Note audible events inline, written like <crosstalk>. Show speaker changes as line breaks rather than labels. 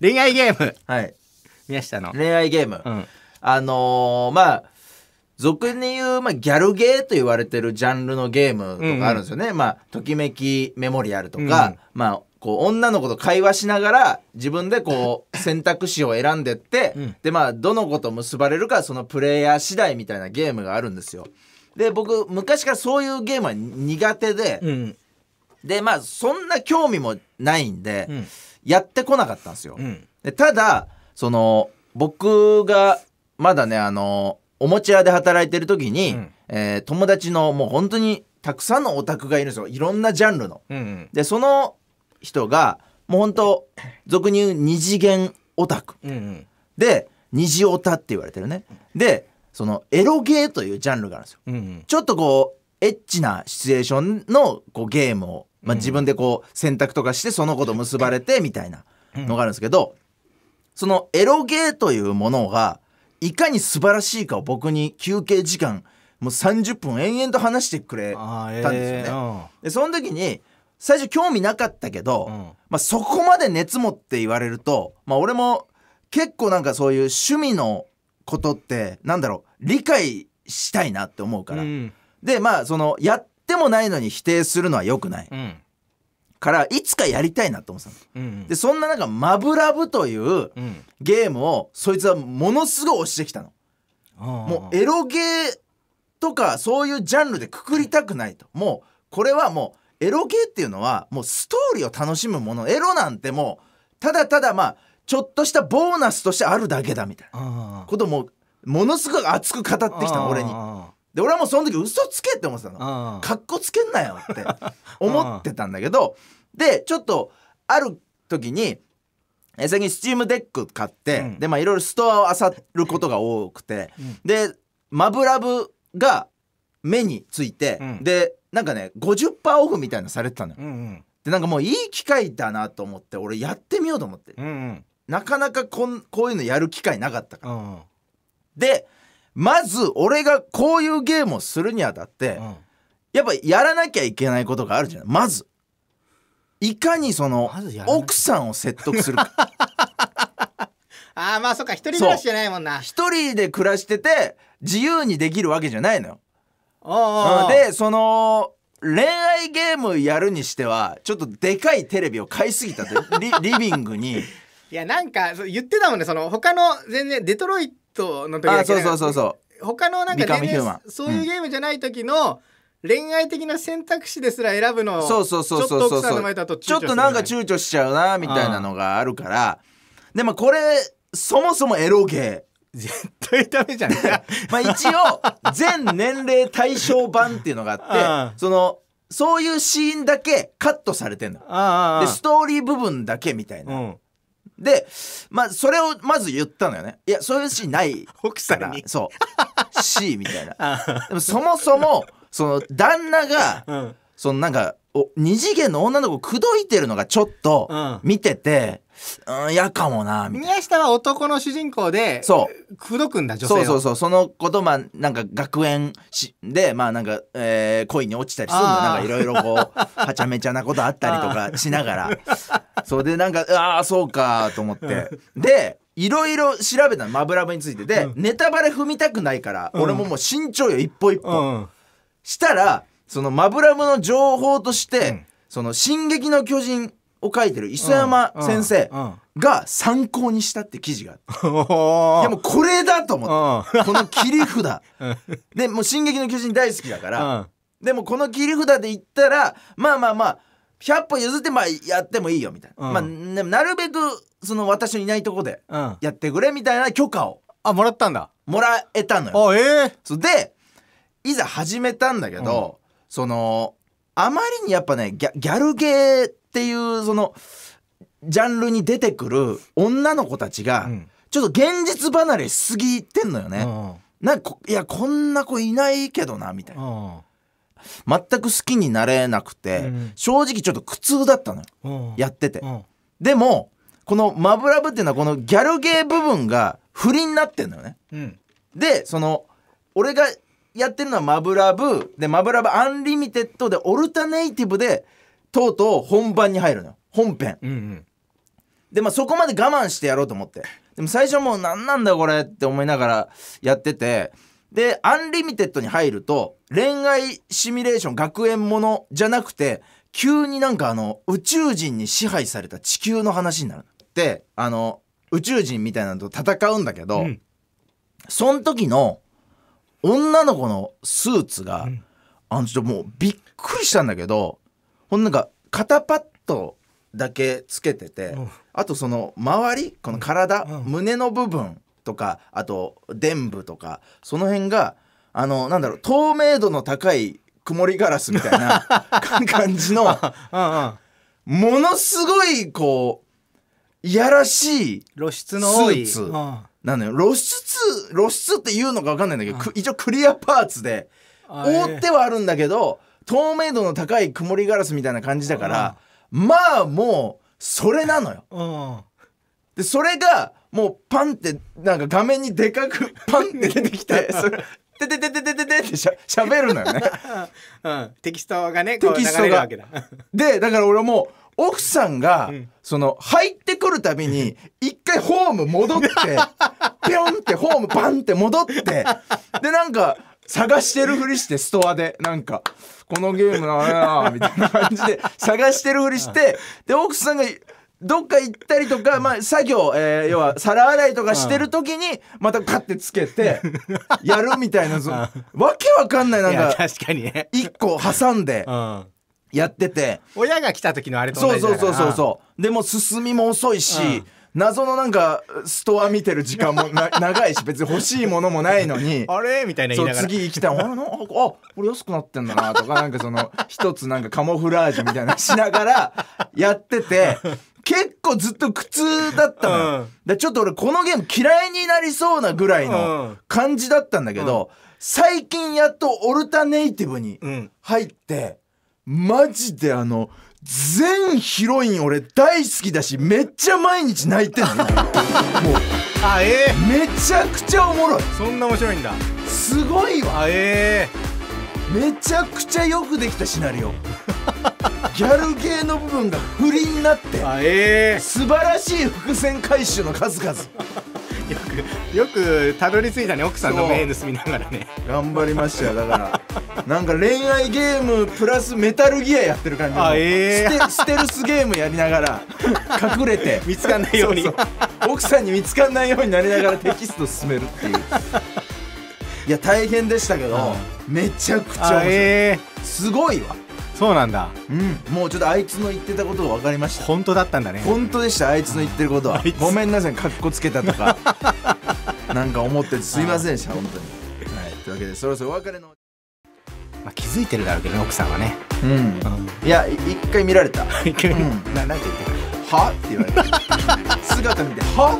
恋愛ゲームはい宮下の恋愛ゲーム、うん、あのー、まあ俗に言う、まあ、ギャルゲーと言われてるジャンルのゲームとかあるんですよね、うんうん、まあときめきメモリアルとか、うん、まあこう女の子と会話しながら自分でこう <laughs> 選択肢を選んでって、うん、でまあどの子と結ばれるかそのプレイヤー次第みたいなゲームがあるんですよで僕昔からそういうゲームは苦手で、うん、でまあそんな興味もないんで、うんやってこなかったんですよ。うん、でただその僕がまだねあのおもちゃ屋で働いてる時に、うん、えー、友達のもう本当にたくさんのオタクがいるんですよいろんなジャンルの。うんうん、でその人がもう本当俗に言う二次元オタク、うんうん、で二次オタって言われてるね。でそのエロゲーというジャンルがあるんですよ。うんうん、ちょっとこうエッチなシチュエーションのこうゲームを、まあ、自分でこう選択とかしてその子と結ばれてみたいなのがあるんですけど、そのエロゲーというものがいかに素晴らしいかを僕に休憩時間もう30分延々と話してくれたんですよね。えー、でその時に最初興味なかったけど、うん、まあ、そこまで熱持って言われると、まあ、俺も結構なんかそういう趣味のことってなんだろう理解したいなって思うから、うん、でまあそのやってもないのに否定するのはよくない、うん、からいつかやりたいなと思ってたの、うんうん、でそんな中「マブラブ」という、うん、ゲームをそいつはものすごい推してきたの。もうエロゲーとかそういうジャンルでくくりたくないと、うん、もうこれはもうエロゲーっていうのはもうストーリーを楽しむものエロなんてもうただただまあちょっとしたボーナスとしてあるだけだみたいなこともものすごく熱く語ってきたの俺に。で俺はもうその時嘘つけって思ってたのかっこつけんなよって思ってたんだけどでちょっとある時に最近スチームデック買って、うん、でまあいろいろストアを漁ることが多くて、うん、でマブラブが目について、うん、でなんかね50%オフみたいなされてたのよ、うんうん、でなんかもういい機会だなと思って俺やってみようと思って、うんうん、なかなかこんこういうのやる機会なかったから、でまず俺がこういうゲームをするにあたって、うん、やっぱやらなきゃいけないことがあるじゃないまずいかにその奥さんを説得するか <laughs> ああまあそっか一人暮らしじゃないもんな一人で暮らしてて自由にできるわけじゃないのよおでその恋愛ゲームやるにしてはちょっとでかいテレビを買いすぎたってリビングに <laughs> いやなんか言ってたもんねその他の全然デトロイトの時あそうそうそうそう他のなんか全然そういうゲームじゃない時の恋愛的な選択肢ですら選ぶのをそうそうそうそうちょっとそうちょっとなんか躊躇しちゃうなみたいなのがあるからでもこれそもそもエロゲー絶対ダメじゃん <laughs> まあ一応全年齢対象版っていうのがあって <laughs> そのそういうシーンだけカットされてんのでストーリー部分だけみたいなうんで、まあ、それをまず言ったのよね。いや、そういうシーンない奥さんに。そう。し <laughs> みたいな。でもそもそも、その、旦那が、うんそのなんかお二次元の女の子口説いてるのがちょっと見てて、うん、嫌、うん、かもなみたいな宮下は男の主人公でそう口説くんだ女性そうそうそうそのことまあなんか学園しでまあなんか、えー、恋に落ちたりするの。なんかいろいろこう <laughs> はちゃめちゃなことあったりとかしながらそれでなんかああそうかと思ってでいろいろ調べたのマブラブについてで、うん、ネタバレ踏みたくないから、俺ももう慎重よ一歩一歩、したらそのマブラブの情報として、うんその「進撃の巨人」を書いてる磯山先生が参考にしたって記事があってもこれだと思ってこの切り札 <laughs> でもう「進撃の巨人」大好きだから、でもこの切り札で言ったらまあまあまあ100歩譲ってまあやってもいいよみたいな、うんまあでもなるべくその私のいないとこでやってくれみたいな許可をあもらったんだもらえたのよあええそでいざ始めたんだけど、そのあまりにやっぱねギャルゲーっていうそのジャンルに出てくる女の子たちが、うん、ちょっと現実離れしすぎてんのよね。うん、なんかいやこんな子いないけどなみたいな。全く好きになれなくて、うん、正直ちょっと苦痛だったのよ、やってて、でもこの「マブラブ」っていうのはこのギャルゲー部分が不倫になってんのよね、でその俺がやってるのはマブラブ、で、マブラブアンリミテッドで、オルタネイティブで、とうとう本番に入るのよ。本編。うんうん、で、まあそこまで我慢してやろうと思って。でも最初もう何なんだこれって思いながらやってて、で、アンリミテッドに入ると、恋愛シミュレーション、学園ものじゃなくて、急になんかあの、宇宙人に支配された地球の話になる。で、あの、宇宙人みたいなのと戦うんだけど、うん、その時の女の子のスーツが、うん、あのちょっともうびっくりしたんだけどほんなんか肩パッドだけつけてて、うん、あとその周りこの体、うん、胸の部分とかあと臀部とかその辺があのなんだろう透明度の高い曇りガラスみたいな <laughs> 感じのものすごいこういやらしい露出の多いスーツ。なんだよ露出露出っていうのか分かんないんだけど、一応クリアパーツで覆ってはあるんだけど、えー、透明度の高い曇りガラスみたいな感じだから、まあもうそれなのよ。でそれがもうパンってなんか画面にでかく <laughs> パンって出てきてそれでででででででってしゃしゃべるのよね。うん、テキストがねこう流れるわけだ。でだから俺も奥さんが、その入ってくるたびに <laughs> 一回ホーム戻って <laughs> ピョンってホームバンって戻ってでなんか探してるふりしてストアでなんかこのゲームなあやみたいな感じで <laughs> 探してるふりしてで奥さんがどっか行ったりとか、まあ、作業、えー、要は皿洗いとかしてる時にまたカッてつけてやるみたいな、わけわかんないなんか一1個挟んで。やってて親が来た時のあれと同じそうそうそうそうでも進みも遅いし、うん謎のなんかストア見てる時間もな <laughs> 長いし別に欲しいものもないのに <laughs> あれみたいな言いながら次行きたいあれあこれ安くなってんだなとかなんかその一つなんかカモフラージュみたいなしながら <laughs> やってて結構ずっと苦痛だったのよ、うん、ちょっと俺このゲーム嫌いになりそうなぐらいの感じだったんだけど、うん、最近やっとオルタネイティブに入って、マジであの全ヒロイン俺大好きだしめっちゃ毎日泣いてんの <laughs> もうあえー、めちゃくちゃおもろいそんな面白いんだすごいわえー、めちゃくちゃよくできたシナリオギャル系の部分が不倫になって、えー、素晴らしい伏線回収の数々く <laughs> よくたどり着いたね奥さんの目盗みながらね頑張りましたよだからなんか恋愛ゲームプラスメタルギアやってる感じで、えー、ステルスゲームやりながら隠れて <laughs> 見つかんないように奥さんに見つかんないようになりながらテキスト進めるっていういや大変でしたけど、うん、めちゃくちゃ面白い、えー、すごいわそうなんだうんもうちょっとあいつの言ってたことが分かりました本当だったんだね本当でしたあいつの言ってることはごめんなさいかっこつけたとか <laughs> なんか思ってすいませんでした本当にはいというわけでそろそろお別れのまあ、気づいてるだろうけどね奥さんはねうん、うん、いや一回見られた <laughs> 回、うん、な何て言ってたはって言われて <laughs> 姿見ては